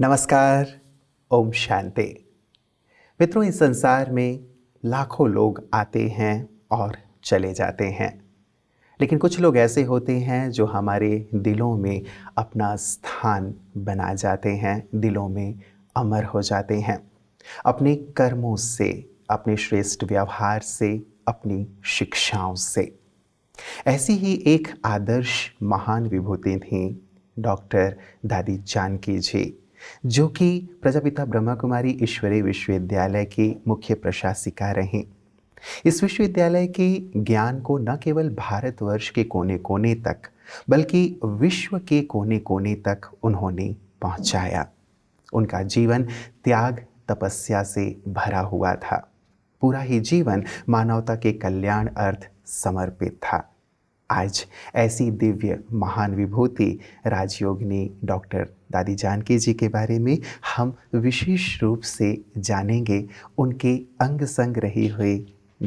नमस्कार ओम शांति मित्रों इस संसार में लाखों लोग आते हैं और चले जाते हैं लेकिन कुछ लोग ऐसे होते हैं जो हमारे दिलों में अपना स्थान बना जाते हैं दिलों में अमर हो जाते हैं अपने कर्मों से अपने श्रेष्ठ व्यवहार से अपनी शिक्षाओं से ऐसी ही एक आदर्श महान विभूति थी डॉक्टर दादी जानकी जी जो कि प्रजापिता ब्रह्मा कुमारी ईश्वरी विश्वविद्यालय की मुख्य प्रशासिका रहे इस विश्वविद्यालय के ज्ञान को न केवल भारतवर्ष के कोने कोने तक बल्कि विश्व के कोने कोने तक उन्होंने पहुंचाया। उनका जीवन त्याग तपस्या से भरा हुआ था पूरा ही जीवन मानवता के कल्याण अर्थ समर्पित था आज ऐसी दिव्य महान विभूति राजयोगिनी डॉक्टर दादी जानकी जी के बारे में हम विशेष रूप से जानेंगे उनके अंग संग रही हुई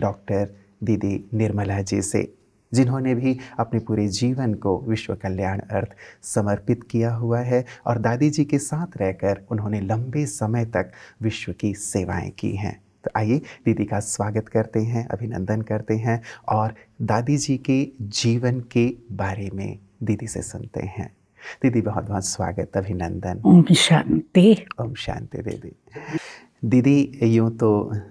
डॉक्टर दीदी निर्मला जी से जिन्होंने भी अपने पूरे जीवन को विश्व कल्याण अर्थ समर्पित किया हुआ है और दादी जी के साथ रहकर उन्होंने लंबे समय तक विश्व की सेवाएं की हैं तो आइए दीदी का स्वागत करते हैं अभिनंदन करते हैं और दादी जी के जीवन के बारे में दीदी से सुनते हैं दीदी बहुत बहुत स्वागत अभिनंदन ओम शांति ओम शांति दीदी दीदी यूँ तो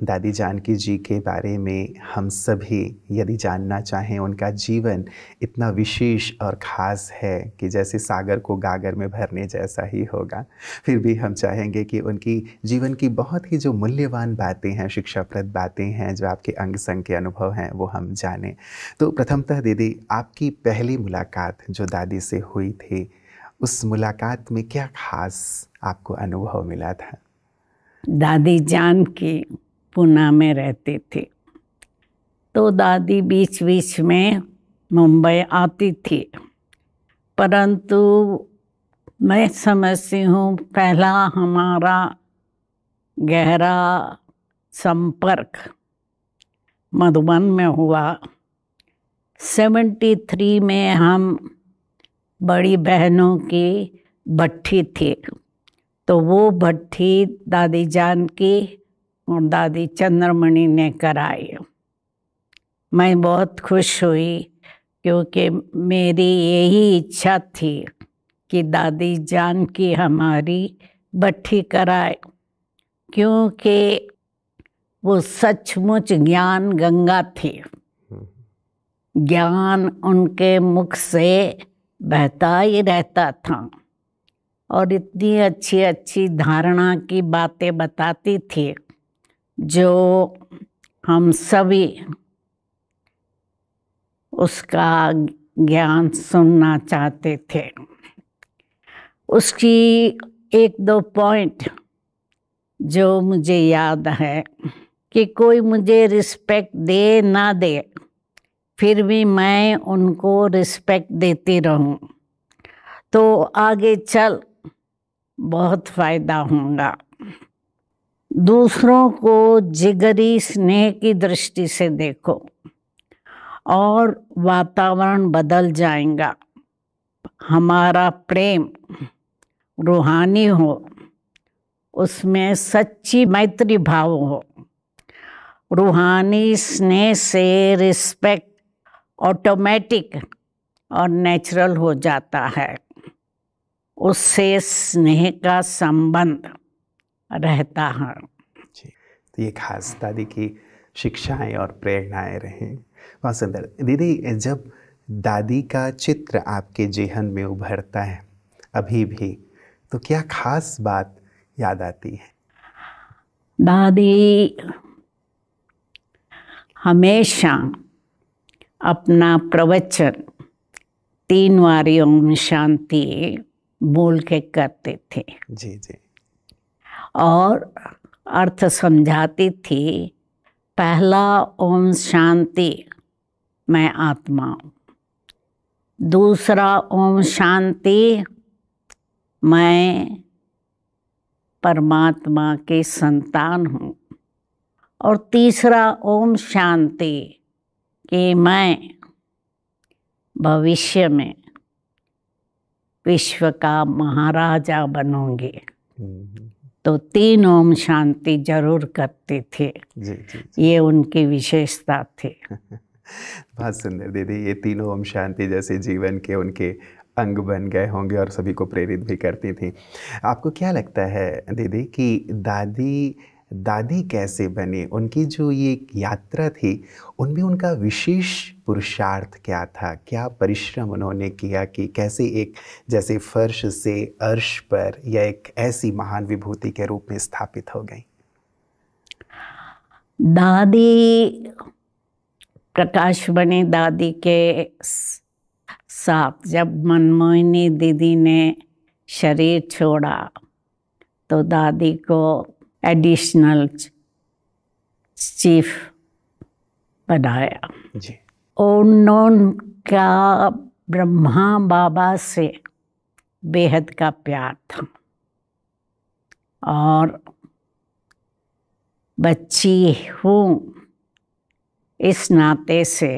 दादी जानकी जी के बारे में हम सभी यदि जानना चाहें उनका जीवन इतना विशेष और ख़ास है कि जैसे सागर को गागर में भरने जैसा ही होगा फिर भी हम चाहेंगे कि उनकी जीवन की बहुत ही जो मूल्यवान बातें हैं शिक्षाप्रद बातें हैं जो आपके अंग संग के अनुभव हैं वो हम जानें तो प्रथमतः दीदी आपकी पहली मुलाकात जो दादी से हुई थी उस मुलाकात में क्या खास आपको अनुभव मिला था दादी जान की पूना में रहती थी तो दादी बीच बीच में मुंबई आती थी परंतु मैं समझती हूँ पहला हमारा गहरा संपर्क मधुबन में हुआ 73 में हम बड़ी बहनों की भट्टी थी तो वो भट्ठी दादी जान की और दादी चंद्रमणि ने कराई मैं बहुत खुश हुई क्योंकि मेरी यही इच्छा थी कि दादी जान की हमारी भट्ठी कराए क्योंकि वो सचमुच ज्ञान गंगा थी ज्ञान उनके मुख से बहता ही रहता था और इतनी अच्छी अच्छी धारणा की बातें बताती थी जो हम सभी उसका ज्ञान सुनना चाहते थे उसकी एक दो पॉइंट जो मुझे याद है कि कोई मुझे रिस्पेक्ट दे ना दे फिर भी मैं उनको रिस्पेक्ट देती रहूं तो आगे चल बहुत फ़ायदा होगा दूसरों को जिगरी स्नेह की दृष्टि से देखो और वातावरण बदल जाएगा हमारा प्रेम रूहानी हो उसमें सच्ची मैत्री भाव हो रूहानी स्नेह से रिस्पेक्ट ऑटोमेटिक और नेचुरल हो जाता है उससे स्नेह का संबंध रहता है जी तो ये खास दादी की शिक्षाएं और प्रेरणाएं रहें बहुत सुंदर दीदी जब दादी का चित्र आपके जेहन में उभरता है अभी भी तो क्या खास बात याद आती है दादी हमेशा अपना प्रवचन तीन वारी ओम शांति बोल के करते थे जी जी और अर्थ समझाती थी पहला ओम शांति मैं आत्मा हूँ दूसरा ओम शांति मैं परमात्मा के संतान हूँ और तीसरा ओम शांति कि मैं भविष्य में विश्व का महाराजा बनोगे हम्म। तो तीन ओम शांति जरूर करते थे जी, जी, जी। ये उनकी विशेषता थी बहुत सुंदर दीदी ये तीनों ओम शांति जैसे जीवन के उनके अंग बन गए होंगे और सभी को प्रेरित भी करती थी आपको क्या लगता है दीदी कि दादी दादी कैसे बनी उनकी जो ये यात्रा थी उनमें उनका विशेष पुरुषार्थ क्या था क्या परिश्रम उन्होंने किया कि कैसे एक जैसे फर्श से अर्श पर या एक ऐसी महान विभूति के रूप में स्थापित हो गई दादी प्रकाश बने दादी के साथ जब मनमोहिनी दीदी ने शरीर छोड़ा तो दादी को एडिशनल चीफ बनाया जी और का ब्रह्मा बाबा से बेहद का प्यार था और बच्ची हूँ इस नाते से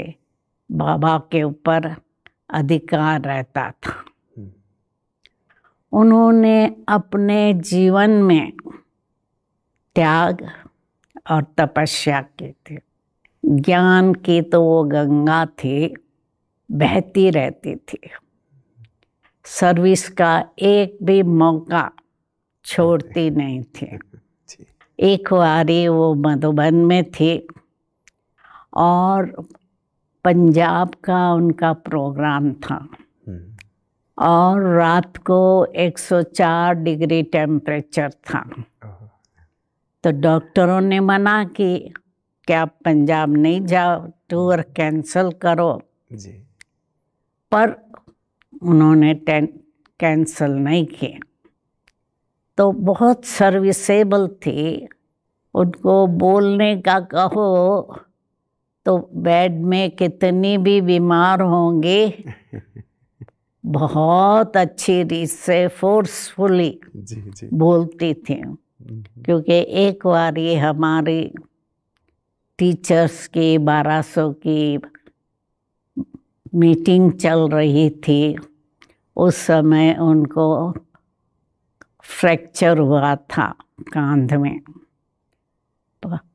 बाबा के ऊपर अधिकार रहता था हम्म। उन्होंने अपने जीवन में त्याग और तपस्या की थी ज्ञान की तो वो गंगा थी बहती रहती थी सर्विस का एक भी मौका छोड़ती नहीं थी एक बारी वो मधुबन में थी और पंजाब का उनका प्रोग्राम था हम्म। और रात को 104 डिग्री टेम्परेचर था तो डॉक्टरों ने मना कि कि आप पंजाब नहीं जाओ टूर कैंसिल करो जी पर उन्होंने कैंसिल नहीं किए तो बहुत सर्विसेबल थी उनको बोलने का कहो तो बेड में कितनी भी बीमार होंगे बहुत अच्छी रीत से फोर्सफुली बोलती थी हम्म। क्योंकि एक बार ये हमारी टीचर्स की बारह सौ की मीटिंग चल रही थी उस समय उनको फ्रैक्चर हुआ था कांध में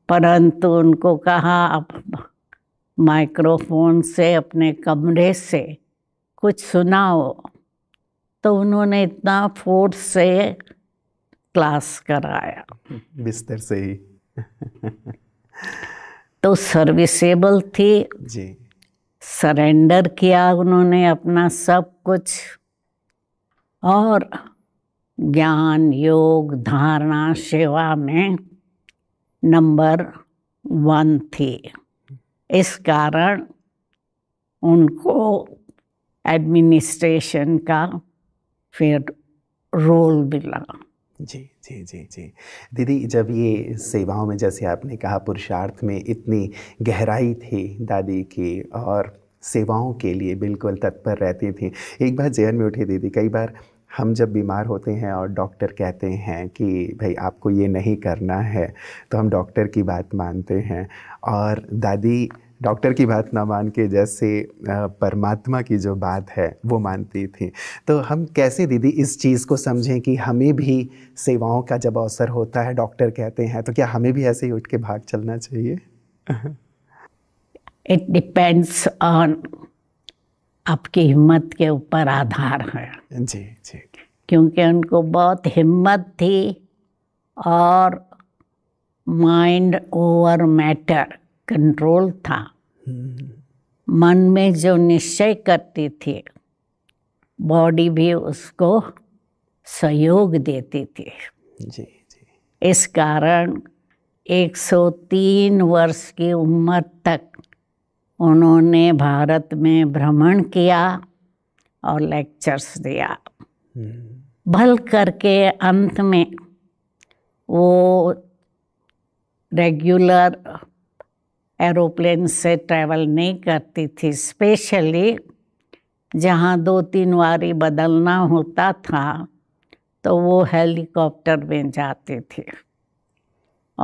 परंतु उनको कहा अब माइक्रोफोन से अपने कमरे से कुछ सुनाओ तो उन्होंने इतना फोर्स से क्लास कराया बिस्तर से ही तो सर्विसेबल थी जी सरेंडर किया उन्होंने अपना सब कुछ और ज्ञान योग धारणा सेवा में नंबर वन थी इस कारण उनको एडमिनिस्ट्रेशन का फिर रोल मिला जी जी जी जी दीदी जब ये सेवाओं में जैसे आपने कहा पुरुषार्थ में इतनी गहराई थी दादी की और सेवाओं के लिए बिल्कुल तत्पर रहती थी एक बार जेहन में उठी दीदी कई बार हम जब बीमार होते हैं और डॉक्टर कहते हैं कि भाई आपको ये नहीं करना है तो हम डॉक्टर की बात मानते हैं और दादी डॉक्टर की बात ना मान के जैसे परमात्मा की जो बात है वो मानती थी तो हम कैसे दीदी इस चीज़ को समझें कि हमें भी सेवाओं का जब अवसर होता है डॉक्टर कहते हैं तो क्या हमें भी ऐसे ही उठ के भाग चलना चाहिए इट डिपेंड्स ऑन आपकी हिम्मत के ऊपर आधार है जी जी क्योंकि उनको बहुत हिम्मत थी और माइंड ओवर मैटर कंट्रोल था हम्म। मन में जो निश्चय करती थी बॉडी भी उसको सहयोग देती थी जी जी इस कारण 103 वर्ष की उम्र तक उन्होंने भारत में भ्रमण किया और लेक्चर्स दिया हम्म। भल करके अंत में वो रेगुलर एरोप्लेन से ट्रैवल नहीं करती थी स्पेशली जहाँ दो तीन बारी बदलना होता था तो वो हेलीकॉप्टर में जाते थे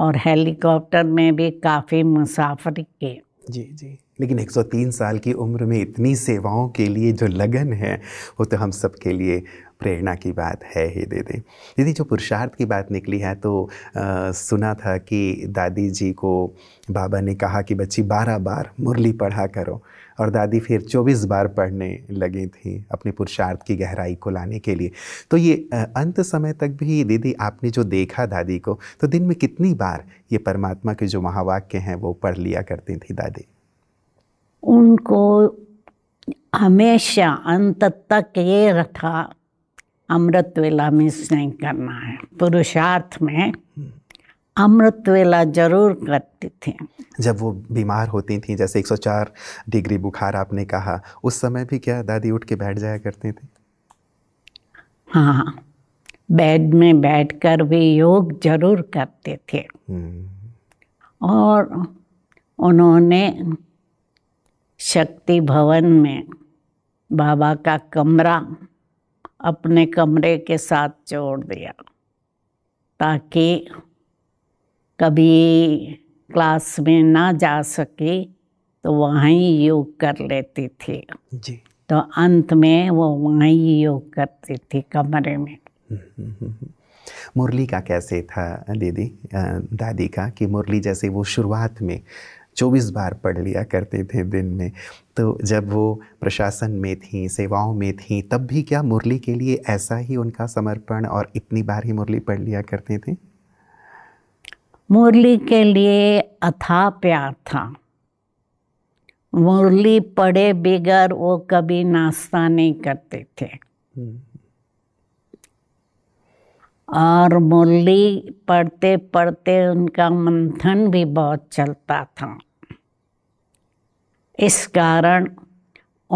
और हेलीकॉप्टर में भी काफ़ी मुसाफरी की जी जी लेकिन 103 साल की उम्र में इतनी सेवाओं के लिए जो लगन है वो तो हम सब के लिए प्रेरणा की बात है ही दे दे दीदी जो पुरुषार्थ की बात निकली है तो आ, सुना था कि दादी जी को बाबा ने कहा कि बच्ची बारह बार मुरली पढ़ा करो और दादी फिर 24 बार पढ़ने लगी थी अपने पुरुषार्थ की गहराई को लाने के लिए तो ये अंत समय तक भी दीदी आपने जो देखा दादी को तो दिन में कितनी बार ये परमात्मा के जो महावाक्य हैं वो पढ़ लिया करती थी दादी उनको हमेशा अंत तक ये रखा अमृत वेला मिस नहीं करना है पुरुषार्थ में अमृत वेला जरूर करती थी जब वो बीमार होती थी जैसे 104 डिग्री बुखार आपने कहा उस समय भी क्या दादी उठ के बैठ जाया करती थी हाँ बेड में बैठकर भी योग जरूर करते थे हम्म। और उन्होंने शक्ति भवन में बाबा का कमरा अपने कमरे के साथ जोड़ दिया ताकि कभी क्लास में ना जा सके तो वहीं योग कर लेती थी जी तो अंत में वो वहीं योग करती थी कमरे में मुरली का कैसे था दीदी दादी का कि मुरली जैसे वो शुरुआत में चौबीस बार पढ़ लिया करते थे दिन में तो जब वो प्रशासन में थी सेवाओं में थी तब भी क्या मुरली के लिए ऐसा ही उनका समर्पण और इतनी बार ही मुरली पढ़ लिया करते थे मुरली के लिए अथा प्यार था मुरली पढ़े बगैर वो कभी नाश्ता नहीं करते थे हम्म। और मुरली पढ़ते पढ़ते उनका मंथन भी बहुत चलता था इस कारण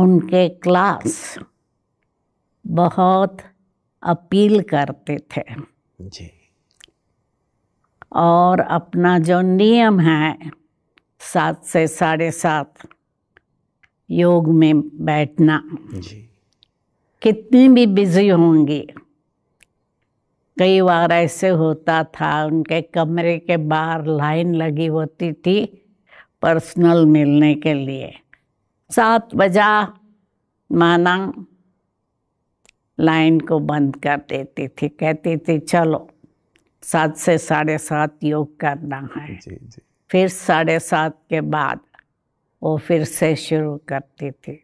उनके क्लास बहुत अपील करते थे जी और अपना जो नियम है सात से साढ़े सात योग में बैठना जी कितनी भी बिजी होंगी कई बार ऐसे होता था उनके कमरे के बाहर लाइन लगी होती थी पर्सनल मिलने के लिए सात बजा माना लाइन को बंद कर देती थी कहती थी चलो सात से साढ़े सात योग करना है जी, जी। फिर साढ़े सात के बाद वो फिर से शुरू करती थी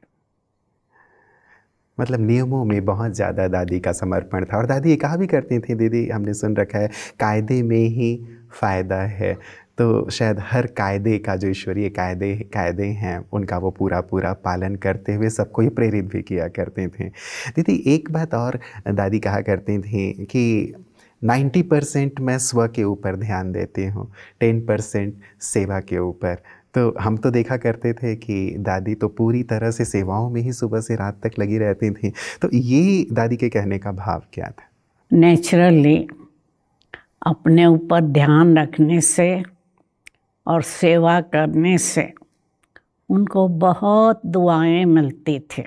मतलब नियमों में बहुत ज़्यादा दादी का समर्पण था और दादी ये कहा भी करती थी दीदी हमने सुन रखा है कायदे में ही फ़ायदा है तो शायद हर कायदे का जो ईश्वरीय कायदे कायदे हैं उनका वो पूरा पूरा पालन करते हुए सबको ही प्रेरित भी किया करते थे दीदी एक बात और दादी कहा करती थी कि 90 परसेंट मैं स्व के ऊपर ध्यान देती हूँ 10 परसेंट सेवा के ऊपर तो हम तो देखा करते थे कि दादी तो पूरी तरह से सेवाओं में ही सुबह से रात तक लगी रहती थी तो ये दादी के कहने का भाव क्या था नेचुरली अपने ऊपर ध्यान रखने से और सेवा करने से उनको बहुत दुआएं मिलती थी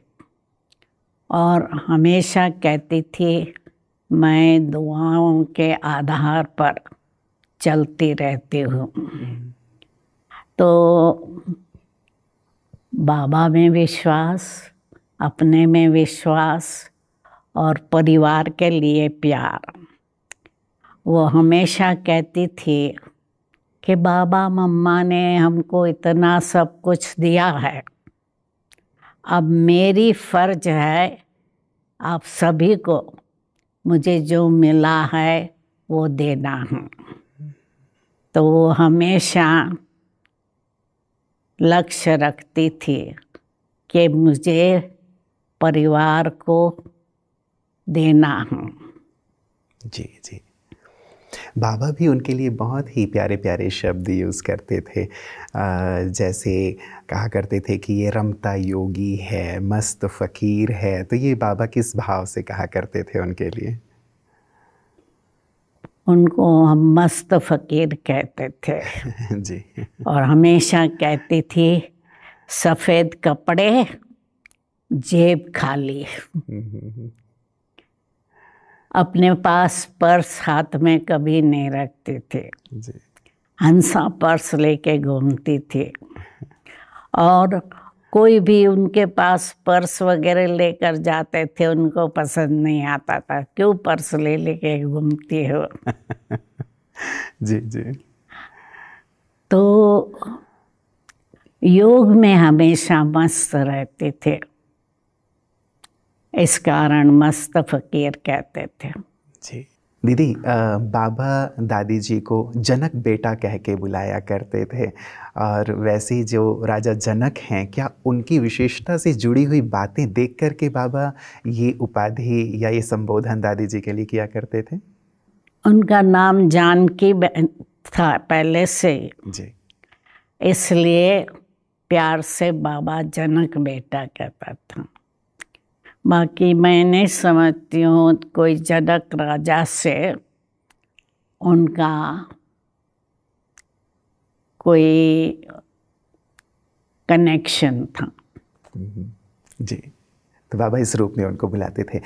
और हमेशा कहती थी मैं दुआओं के आधार पर चलती रहती हूँ तो बाबा में विश्वास अपने में विश्वास और परिवार के लिए प्यार वो हमेशा कहती थी कि बाबा मम्मा ने हमको इतना सब कुछ दिया है अब मेरी फ़र्ज है आप सभी को मुझे जो मिला है वो देना है तो वो हमेशा लक्ष्य रखती थी कि मुझे परिवार को देना है जी जी बाबा भी उनके लिए बहुत ही प्यारे प्यारे शब्द यूज़ करते थे जैसे कहा करते थे कि ये रमता योगी है मस्त फ़कीर है तो ये बाबा किस भाव से कहा करते थे उनके लिए उनको हम मस्त फ़कीर कहते थे जी और हमेशा कहते थे सफ़ेद कपड़े जेब खाली हम्म, हम्म, हम्म। अपने पास पर्स हाथ में कभी नहीं रखते थे हंसा पर्स लेके घूमती थी और कोई भी उनके पास पर्स वगैरह लेकर जाते थे उनको पसंद नहीं आता था क्यों पर्स ले लेके घूमती हो जी जी तो योग में हमेशा मस्त रहते थे इस कारण मस्त फकीर कहते थे जी दीदी बाबा दादी जी को जनक बेटा कह के बुलाया करते थे और वैसे जो राजा जनक हैं क्या उनकी विशेषता से जुड़ी हुई बातें देख कर के बाबा ये उपाधि या ये संबोधन दादी जी के लिए किया करते थे उनका नाम जानकी था पहले से जी इसलिए प्यार से बाबा जनक बेटा कहता था बाकी मैं नहीं समझती हूँ कोई जनक राजा से उनका कोई कनेक्शन था हम्म, जी तो बाबा इस रूप में उनको बुलाते थे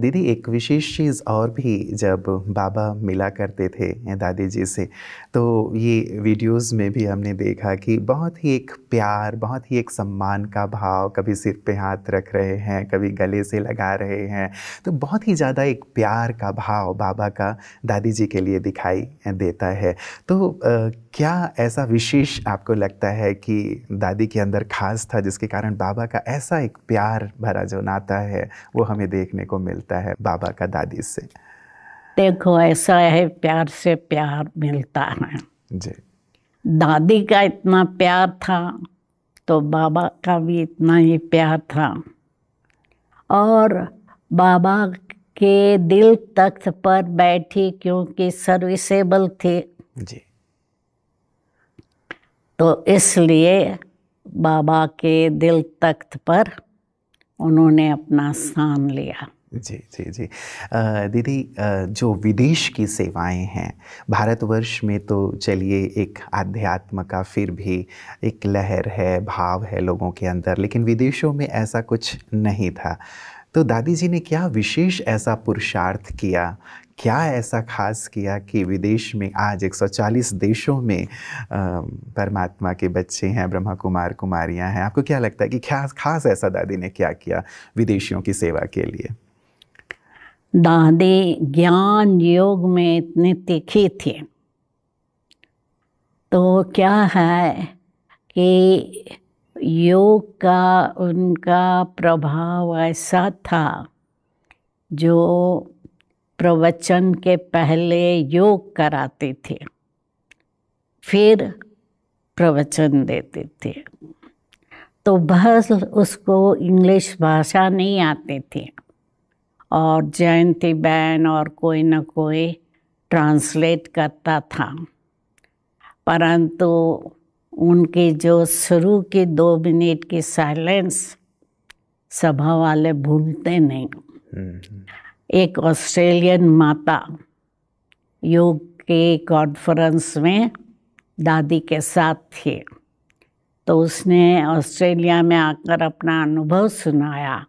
दीदी एक विशेष चीज़ और भी जब बाबा मिला करते थे दादी जी से तो ये वीडियोस में भी हमने देखा कि बहुत ही एक प्यार बहुत ही एक सम्मान का भाव कभी सिर पे हाथ रख रहे हैं कभी गले से लगा रहे हैं तो बहुत ही ज़्यादा एक प्यार का भाव बाबा का दादी जी के लिए दिखाई देता है तो आ, क्या ऐसा विशेष आपको लगता है कि दादी के अंदर खास था जिसके कारण बाबा का ऐसा एक प्यार भरा जो नाता है वो हमें देखने को मिलता है बाबा का दादी से देखो ऐसा है प्यार से प्यार मिलता है जी दादी का इतना प्यार था तो बाबा का भी इतना ही प्यार था और बाबा के दिल तख्त पर बैठी क्योंकि सर्विसेबल थी जी तो इसलिए बाबा के दिल तख्त पर उन्होंने अपना स्थान लिया जी जी जी दीदी जो विदेश की सेवाएं हैं भारतवर्ष में तो चलिए एक आध्यात्म का फिर भी एक लहर है भाव है लोगों के अंदर लेकिन विदेशों में ऐसा कुछ नहीं था तो दादी जी ने क्या विशेष ऐसा पुरुषार्थ किया क्या ऐसा खास किया कि विदेश में आज 140 देशों में परमात्मा के बच्चे हैं ब्रह्मा कुमार कुमारियाँ हैं आपको क्या लगता है कि खास खास ऐसा दादी ने क्या किया विदेशियों की सेवा के लिए दादे ज्ञान योग में इतने तीखे थे तो क्या है कि योग का उनका प्रभाव ऐसा था जो प्रवचन के पहले योग कराते थे फिर प्रवचन देते थे तो बस उसको इंग्लिश भाषा नहीं आती थी और जयंती बहन और कोई न कोई ट्रांसलेट करता था परंतु उनकी जो शुरू की दो मिनट की साइलेंस सभा वाले भूलते नहीं हम्म। एक ऑस्ट्रेलियन माता योग के कॉन्फ्रेंस में दादी के साथ थी तो उसने ऑस्ट्रेलिया में आकर अपना अनुभव सुनाया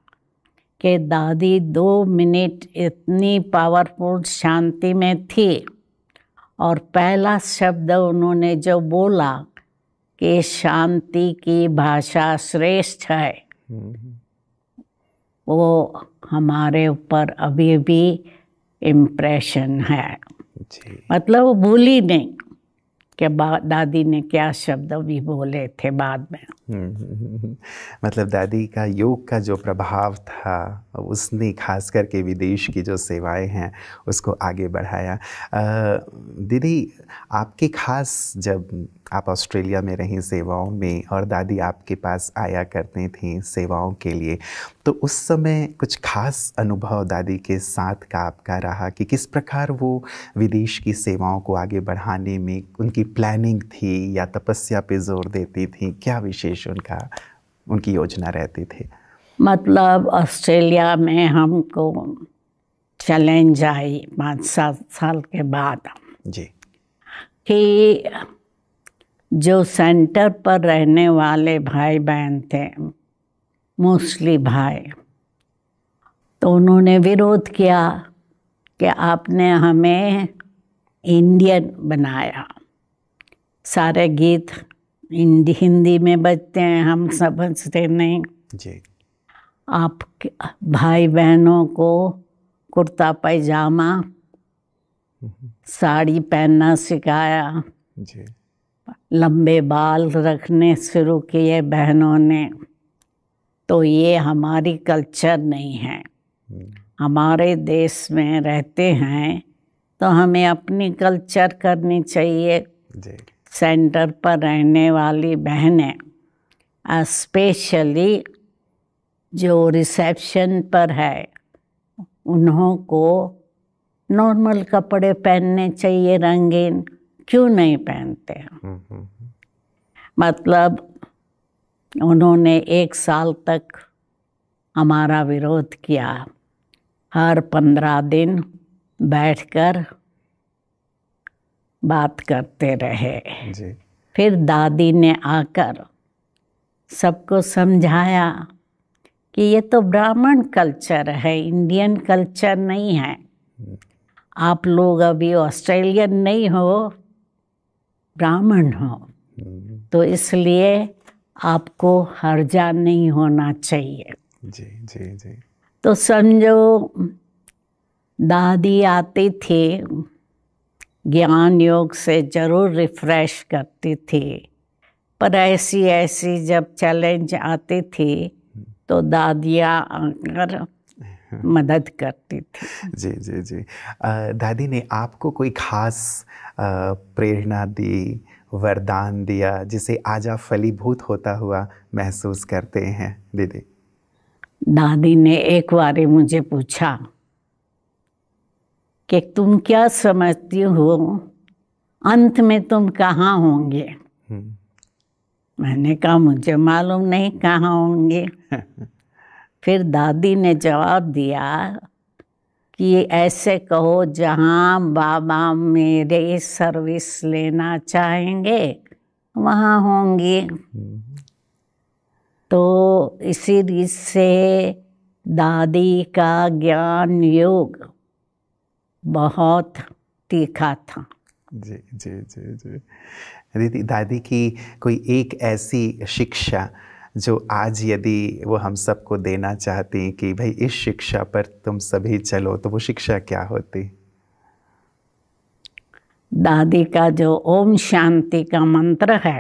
कि दादी दो मिनट इतनी पावरफुल शांति में थी और पहला शब्द उन्होंने जो बोला कि शांति की भाषा श्रेष्ठ है हम्म। वो हमारे ऊपर अभी भी इम्प्रेशन है मतलब वो भूली नहीं कि दादी ने क्या शब्द भी बोले थे बाद में मतलब दादी का योग का जो प्रभाव था उसने खास करके विदेश की जो सेवाएं हैं उसको आगे बढ़ाया दीदी आपके खास जब आप ऑस्ट्रेलिया में रहीं सेवाओं में और दादी आपके पास आया करती थी सेवाओं के लिए तो उस समय कुछ खास अनुभव दादी के साथ का आपका रहा कि किस प्रकार वो विदेश की सेवाओं को आगे बढ़ाने में उनकी प्लानिंग थी या तपस्या पे जोर देती थी क्या विशेष उनका उनकी योजना रहती थी मतलब ऑस्ट्रेलिया में हमको चैलेंज आई पाँच सात साल के बाद जी कि जो सेंटर पर रहने वाले भाई बहन थे मोस्टली भाई तो उन्होंने विरोध किया कि आपने हमें इंडियन बनाया सारे गीत हिंदी में बजते हैं हम समझते नहीं जी आप भाई बहनों को कुर्ता पैजामा हम्म। साड़ी पहनना सिखाया जी लंबे बाल रखने शुरू किए बहनों ने तो ये हमारी कल्चर नहीं है हम्म। हमारे देश में रहते हैं तो हमें अपनी कल्चर करनी चाहिए सेंटर पर रहने वाली बहनें स्पेशली जो रिसेप्शन पर है उन्हों को नॉर्मल कपड़े पहनने चाहिए रंगीन क्यों नहीं पहनते हम्म, हम्म, हम्म। मतलब उन्होंने एक साल तक हमारा विरोध किया हर पंद्रह दिन बैठकर बात करते रहे जी। फिर दादी ने आकर सबको समझाया कि ये तो ब्राह्मण कल्चर है इंडियन कल्चर नहीं है आप लोग अभी ऑस्ट्रेलियन नहीं हो ब्राह्मण हो तो इसलिए आपको हर्जा नहीं होना चाहिए जी जी जी तो समझो दादी आती थी ज्ञान योग से जरूर रिफ्रेश करती थी पर ऐसी ऐसी जब चैलेंज आती थी तो दादियाँ आकर मदद करती थी जी जी जी दादी ने आपको कोई खास प्रेरणा दी वरदान दिया जिसे आज आप फलीभूत होता हुआ महसूस करते हैं दीदी दादी ने एक बार मुझे पूछा कि तुम क्या समझती हो अंत में तुम कहाँ होंगे हम्म। मैंने कहा मुझे मालूम नहीं कहाँ होंगे फिर दादी ने जवाब दिया कि ऐसे कहो जहाँ बाबा मेरे सर्विस लेना चाहेंगे वहाँ होंगे हम्म। तो इसी रीत से दादी का ज्ञान योग बहुत तीखा था जी जी जी जी दीदी दादी की कोई एक ऐसी शिक्षा जो आज यदि वो हम सबको देना चाहती हैं कि भाई इस शिक्षा पर तुम सभी चलो तो वो शिक्षा क्या होती दादी का जो ओम शांति का मंत्र है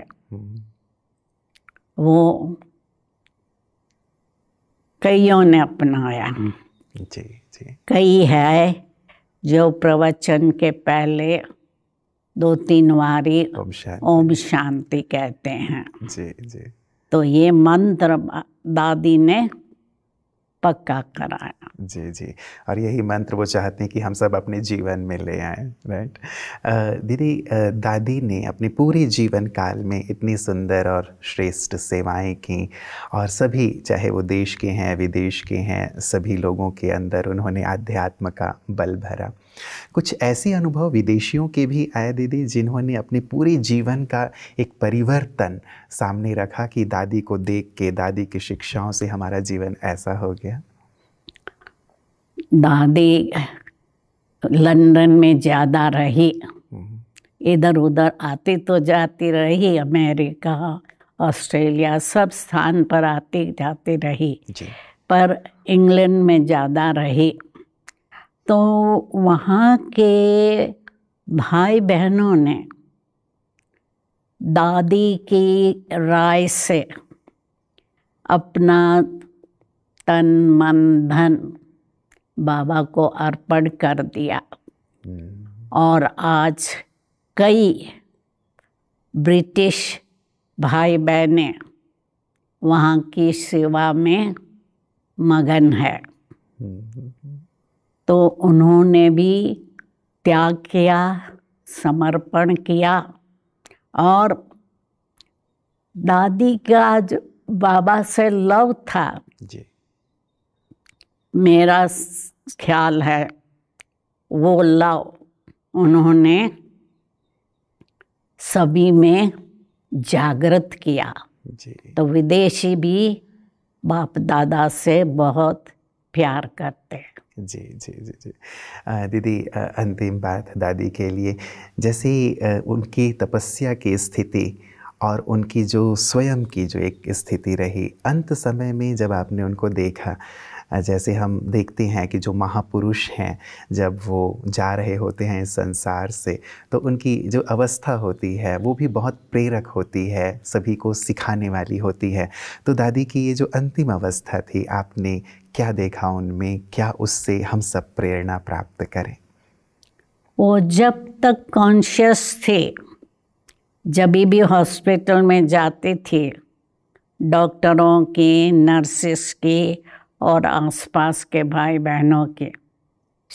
वो कईयों ने अपनाया जी जी कई है जो प्रवचन के पहले दो तीन वारी ओम शांति कहते हैं जी जी तो ये मंत्र दादी ने पक्का कराया जी जी और यही मंत्र वो चाहते हैं कि हम सब अपने जीवन में ले आए राइट दीदी दादी ने अपने पूरे जीवन काल में इतनी सुंदर और श्रेष्ठ सेवाएं की और सभी चाहे वो देश के हैं विदेश के हैं सभी लोगों के अंदर उन्होंने आध्यात्म का बल भरा कुछ ऐसे अनुभव विदेशियों के भी आए दीदी जिन्होंने अपने पूरे जीवन का एक परिवर्तन सामने रखा कि दादी को देख के दादी की शिक्षाओं से हमारा जीवन ऐसा हो गया दादी लंदन में ज़्यादा रही हम्म। इधर उधर आती तो जाती रही अमेरिका ऑस्ट्रेलिया सब स्थान पर आती जाती रही पर इंग्लैंड में ज़्यादा रही तो वहाँ के भाई बहनों ने दादी की राय से अपना तन मन धन बाबा को अर्पण कर दिया हम्म। और आज कई ब्रिटिश भाई बहनें वहाँ की सेवा में मगन है हम्म, हम्म, तो उन्होंने भी त्याग किया समर्पण किया और दादी का जो बाबा से लव था जी मेरा ख्याल है वो लव उन्होंने सभी में जागृत किया जी। तो विदेशी भी बाप दादा से बहुत प्यार करते हैं जी जी जी जी दीदी अंतिम बात दादी के लिए जैसे उनकी तपस्या की स्थिति और उनकी जो स्वयं की जो एक स्थिति रही अंत समय में जब आपने उनको देखा जैसे हम देखते हैं कि जो महापुरुष हैं जब वो जा रहे होते हैं इस संसार से तो उनकी जो अवस्था होती है वो भी बहुत प्रेरक होती है सभी को सिखाने वाली होती है तो दादी की ये जो अंतिम अवस्था थी आपने क्या देखा उनमें क्या उससे हम सब प्रेरणा प्राप्त करें वो जब तक कॉन्शियस थे जब भी हॉस्पिटल में जाते थे डॉक्टरों के नर्सेस के और आसपास के भाई बहनों की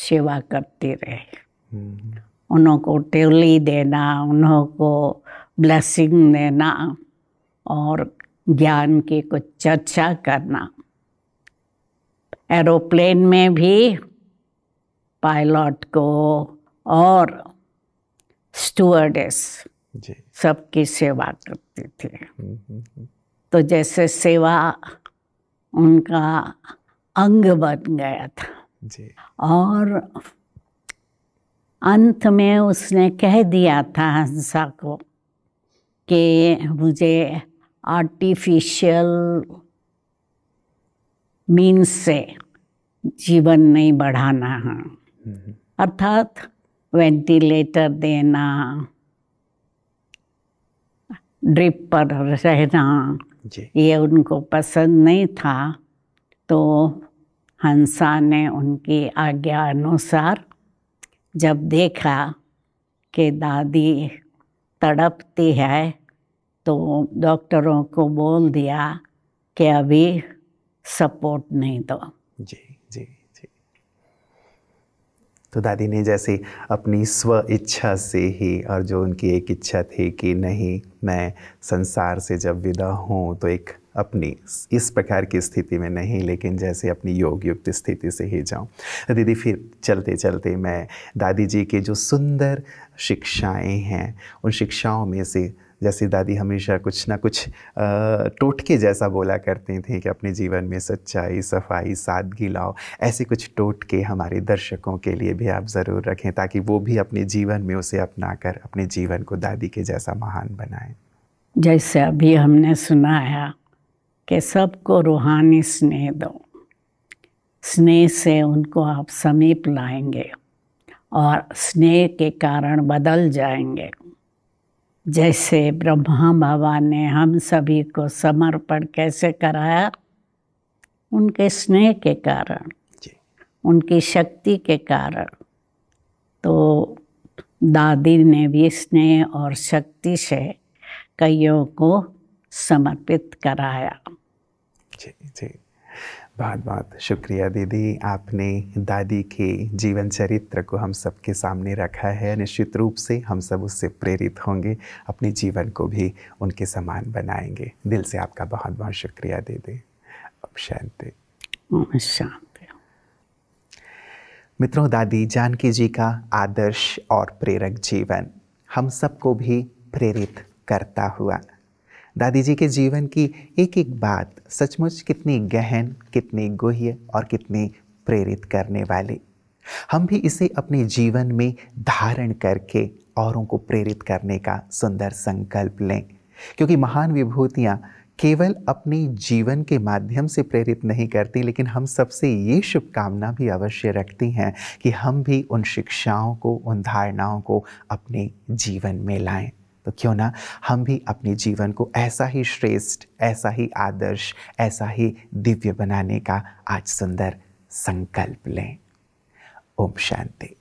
सेवा करती रहे हम्म। उनको टेवली देना उन्हों को ब्लेसिंग देना और ज्ञान की कुछ चर्चा करना एरोप्लेन में भी पायलट को और स्टूअर्डेस सबकी सेवा करती थी हम्म, हम्म, तो जैसे सेवा उनका अंग बन गया था जी। और अंत में उसने कह दिया था हंसा को कि मुझे आर्टिफिशियल मीन्स से जीवन नहीं बढ़ाना है हम्म, हम्म। अर्थात वेंटिलेटर देना ड्रिप पर रहना जी। ये उनको पसंद नहीं था तो हंसा ने उनकी आज्ञा अनुसार जब देखा कि दादी तड़पती है तो डॉक्टरों को बोल दिया कि अभी सपोर्ट नहीं दो जी तो दादी ने जैसे अपनी स्व इच्छा से ही और जो उनकी एक इच्छा थी कि नहीं मैं संसार से जब विदा हूँ तो एक अपनी इस प्रकार की स्थिति में नहीं लेकिन जैसे अपनी योग युक्त स्थिति से ही जाऊँ दीदी फिर चलते चलते मैं दादी जी के जो सुंदर शिक्षाएं हैं उन शिक्षाओं में से जैसे दादी हमेशा कुछ ना कुछ टोटके जैसा बोला करती थी कि अपने जीवन में सच्चाई सफाई सादगी लाओ ऐसे कुछ टोटके हमारे दर्शकों के लिए भी आप ज़रूर रखें ताकि वो भी अपने जीवन में उसे अपना कर अपने जीवन को दादी के जैसा महान बनाएं जैसे अभी हमने सुनाया कि सबको रूहानी स्नेह दो स्नेह से उनको आप समीप लाएंगे और स्नेह के कारण बदल जाएंगे जैसे ब्रह्मा बाबा ने हम सभी को समर्पण कैसे कराया उनके स्नेह के कारण उनकी शक्ति के कारण तो दादी ने भी स्नेह और शक्ति से कईयों को समर्पित कराया जी जी बहुत बहुत शुक्रिया दीदी आपने दादी के जीवन चरित्र को हम सबके सामने रखा है निश्चित रूप से हम सब उससे प्रेरित होंगे अपने जीवन को भी उनके समान बनाएंगे दिल से आपका बहुत बहुत शुक्रिया दीदी अब शांति शांति मित्रों दादी जानकी जी का आदर्श और प्रेरक जीवन हम सबको भी प्रेरित करता हुआ दादी जी के जीवन की एक एक बात सचमुच कितनी गहन कितनी गुह्य और कितनी प्रेरित करने वाली हम भी इसे अपने जीवन में धारण करके औरों को प्रेरित करने का सुंदर संकल्प लें क्योंकि महान विभूतियाँ केवल अपने जीवन के माध्यम से प्रेरित नहीं करती लेकिन हम सबसे ये शुभकामना भी अवश्य रखती हैं कि हम भी उन शिक्षाओं को उन धारणाओं को अपने जीवन में लाएं तो क्यों ना हम भी अपने जीवन को ऐसा ही श्रेष्ठ ऐसा ही आदर्श ऐसा ही दिव्य बनाने का आज सुंदर संकल्प लें ओम शांति